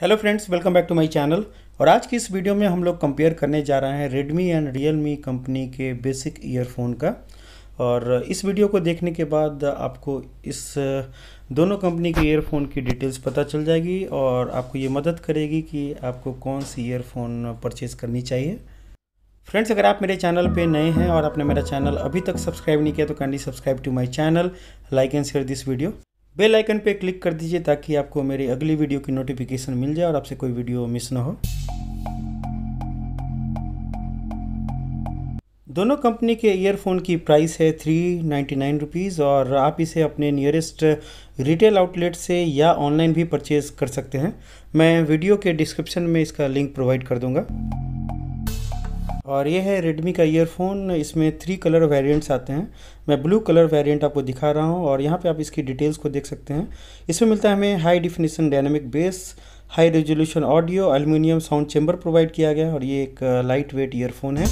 hello friends welcome back to my channel और आज की इस वीडियो में हम लोग कंपेयर करने जा रहे हैं रेडमी एंड रियलमी कंपनी के बेसिक ईयरफोन का और इस वीडियो को देखने के बाद आपको इस दोनों कंपनी के ईयरफोन की डिटेल्स पता चल जाएगी और आपको ये मदद करेगी कि आपको कौन सी ईयरफोन परचेज़ करनी चाहिए फ्रेंड्स अगर आप मेरे चैनल पे नए हैं और आपने मेरा चैनल अभी तक सब्सक्राइब नहीं किया तो kindly subscribe to my channel like and share this video bell icon पे क्लिक कर दीजिए ताकि आपको मेरी अगली वीडियो की नोटिफिकेशन मिल जाए और आपसे कोई वीडियो मिस ना हो दोनों कंपनी के ईयरफोन की प्राइस है थ्री नाइन्टी नाइन रुपीज़ और आप इसे अपने नियरेस्ट रिटेल आउटलेट से या ऑनलाइन भी परचेज़ कर सकते हैं मैं वीडियो के डिस्क्रिप्शन में इसका लिंक प्रोवाइड कर दूंगा और ये है रेडमी का ईयरफोन इसमें थ्री कलर वेरिएंट्स आते हैं मैं ब्लू कलर वेरिएंट आपको दिखा रहा हूँ और यहाँ पे आप इसकी डिटेल्स को देख सकते हैं इसमें मिलता है हमें high definition dynamic bass high resolution audio aluminium sound chamber provide किया गया और ये एक लाइट वेट ईयरफोन है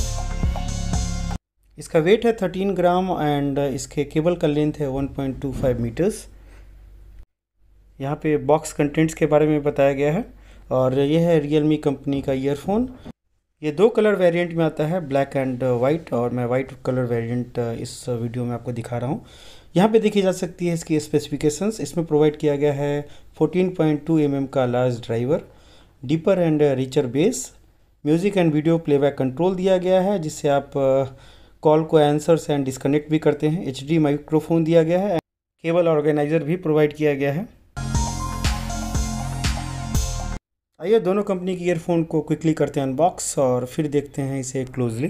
इसका वेट है थर्टीन ग्राम एंड इसके केबल का लेंथ है वन मीटर्स यहाँ पे बॉक्स कंटेंट्स के बारे में बताया गया है और यह है रियलमी कंपनी का ईयरफोन ये दो कलर वेरिएंट में आता है ब्लैक एंड वाइट और मैं वाइट कलर वेरिएंट इस वीडियो में आपको दिखा रहा हूँ यहाँ पे देखी जा सकती है इसकी स्पेसिफिकेशंस इसमें प्रोवाइड किया गया है 14.2 पॉइंट mm का large driver deeper and richer bass music and video playback control दिया गया है जिससे आप कॉल uh, को एंसर्स एंड डिस्कनेक्ट भी करते हैं एच माइक्रोफोन दिया गया है केबल ऑर्गेनाइज़र भी प्रोवाइड किया गया है आइए दोनों कंपनी की ईयरफोन को क्विकली करते हैं अनबॉक्स और फिर देखते हैं इसे क्लोजली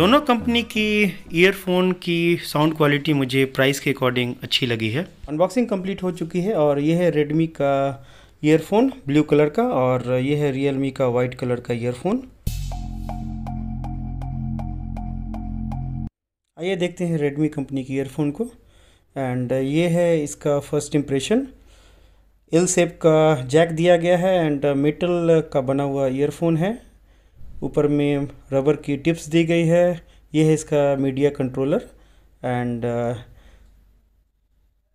दोनों कंपनी की ईयरफोन की साउंड क्वालिटी मुझे प्राइस के अकॉर्डिंग अच्छी लगी है अनबॉक्सिंग कंप्लीट हो चुकी है और यह है रेडमी का ईयरफोन ब्लू कलर का और यह है रियलमी का वाइट कलर का ईयरफोन आइए देखते हैं रेडमी कंपनी की ईयरफोन को एंड ये है इसका फर्स्ट इम्प्रेशन एल सेप का जैक दिया गया है एंड मेटल का बना हुआ ईयरफोन है ऊपर में रबर की टिप्स दी गई है ये है इसका मीडिया कंट्रोलर एंड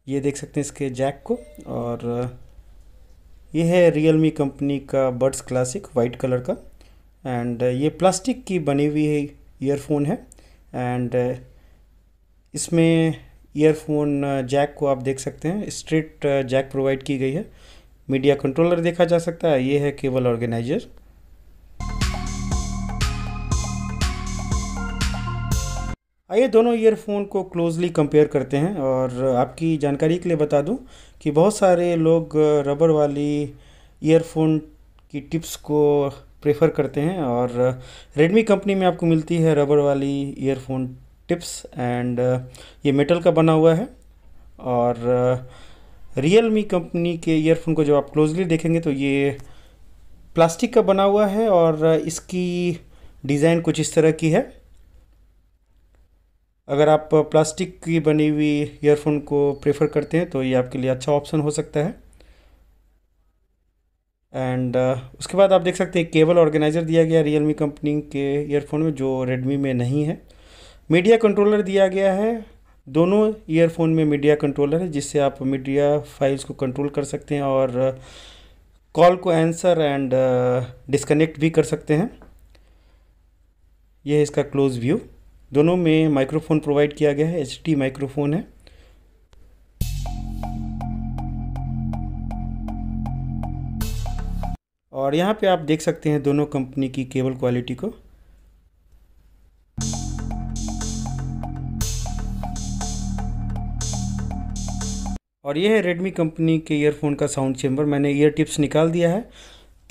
ये देख सकते हैं इसके जैक को और uh, ये है मी कंपनी का बर्ड्स क्लासिक वाइट कलर का एंड uh, ये प्लास्टिक की बनी हुई ईयरफोन है एंड uh, इसमें ईयरफोन जैक uh, को आप देख सकते हैं स्ट्रेट जैक प्रोवाइड की गई है मीडिया कंट्रोलर देखा जा सकता है ये है केबल ऑर्गेनाइजर आइए दोनों ईयरफोन को क्लोजली कंपेयर करते हैं और आपकी जानकारी के लिए बता दूं कि बहुत सारे लोग रबर uh, वाली ईयरफोन की टिप्स को प्रेफर करते हैं और रेडमी uh, कंपनी में आपको मिलती है रबर वाली ईयरफोन टिप्स एंड ये मेटल का बना हुआ है और रियल मी कंपनी के ईयरफोन को जब आप क्लोजली देखेंगे तो ये प्लास्टिक का बना हुआ है और इसकी डिज़ाइन कुछ इस तरह की है अगर आप प्लास्टिक की बनी हुई ईयरफोन को प्रेफर करते हैं तो ये आपके लिए अच्छा ऑप्शन हो सकता है एंड उसके बाद आप देख सकते हैं केबल ऑर्गेनाइज़र दिया गया रियल मी कंपनी के ईयरफोन में जो रेडमी में नहीं है मीडिया कंट्रोलर दिया गया है दोनों ईयरफोन में मीडिया कंट्रोलर है जिससे आप मीडिया फाइल्स को कंट्रोल कर सकते हैं और कॉल uh, को आंसर एंड डिस्कनेक्ट भी कर सकते हैं यह इसका क्लोज व्यू दोनों में माइक्रोफोन प्रोवाइड किया गया है एच माइक्रोफोन है और यहाँ पे आप देख सकते हैं दोनों कंपनी की केबल क्वालिटी को और ये है रेडमी कंपनी के ईयरफोन का साउंड चेम्बर मैंने ईयर टिप्स निकाल दिया है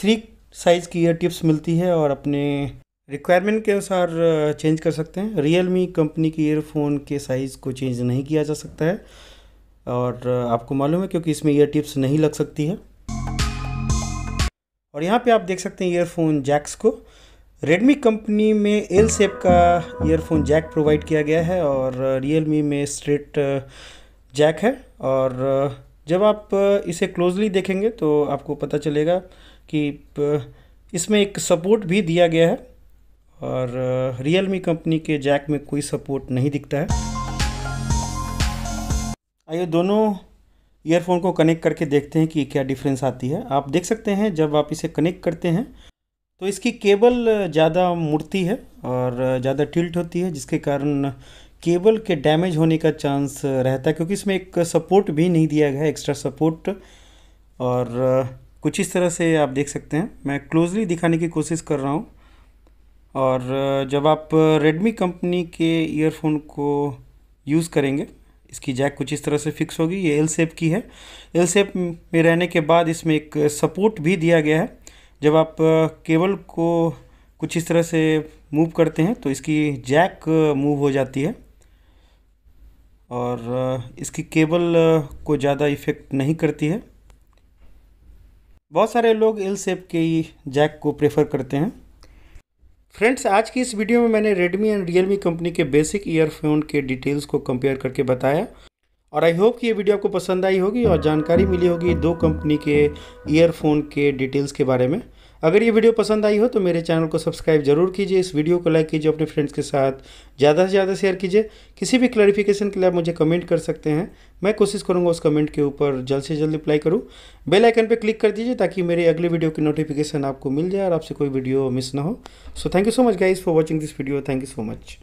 थ्री साइज़ की ईयर टिप्स मिलती है और अपने रिक्वायरमेंट के अनुसार चेंज कर सकते हैं रियल मी कंपनी के ईयरफोन के साइज़ को चेंज नहीं किया जा सकता है और आपको मालूम है क्योंकि इसमें ईयर टिप्स नहीं लग सकती है और यहाँ पे आप देख सकते हैं ईयरफोन जैक्स को रेडमी कंपनी में एल सेप का ईयरफोन जैक प्रोवाइड किया गया है और रियल मी में स्ट्रेट जैक है और जब आप इसे क्लोजली देखेंगे तो आपको पता चलेगा कि इसमें एक सपोर्ट भी दिया गया है और रियल मी कंपनी के जैक में कोई सपोर्ट नहीं दिखता है आइए दोनों ईयरफोन को कनेक्ट करके देखते हैं कि क्या डिफरेंस आती है आप देख सकते हैं जब आप इसे कनेक्ट करते हैं तो इसकी केबल ज़्यादा मुड़ती है और ज़्यादा टिल्ट होती है जिसके कारण केबल के डैमेज होने का चांस रहता है क्योंकि इसमें एक सपोर्ट भी नहीं दिया गया है एक्स्ट्रा सपोर्ट और कुछ इस तरह से आप देख सकते हैं मैं क्लोजली दिखाने की कोशिश कर रहा हूँ और जब आप रेडमी कंपनी के ईयरफोन को यूज़ करेंगे इसकी जैक कुछ इस तरह से फिक्स होगी ये एल सेप की है एल सेप में रहने के बाद इसमें एक सपोर्ट भी दिया गया है जब आप केबल को कुछ इस तरह से मूव करते हैं तो इसकी जैक मूव हो जाती है और इसकी केबल को ज़्यादा इफ़ेक्ट नहीं करती है बहुत सारे लोग एल सेप के जैक को प्रेफर करते हैं फ्रेंड्स आज की इस वीडियो में मैंने रेडमी एंड रियलमी कंपनी के बेसिक ईयरफोन के डिटेल्स को कंपेयर करके बताया और आई होप कि ये वीडियो आपको पसंद आई होगी और जानकारी मिली होगी दो कंपनी के ईयरफोन के डिटेल्स के बारे में अगर ये वीडियो पसंद आई हो तो मेरे चैनल को सब्सक्राइब जरूर कीजिए इस वीडियो को लाइक कीजिए अपने फ्रेंड्स के साथ ज़्यादा से ज़्यादा शेयर कीजिए किसी भी क्लैरिफिकेशन के लिए आप मुझे कमेंट कर सकते हैं मैं कोशिश करूँगा उस कमेंट के ऊपर जल्द से जल्द रिप्लाई करूँ बेलाइकन पर क्लिक कर दीजिए ताकि मेरे अगले वीडियो की नोटिफिकेशन आपको मिल जाए और आपसे कोई वीडियो मिस ना हो so thank you so much guys for watching this video thank you so much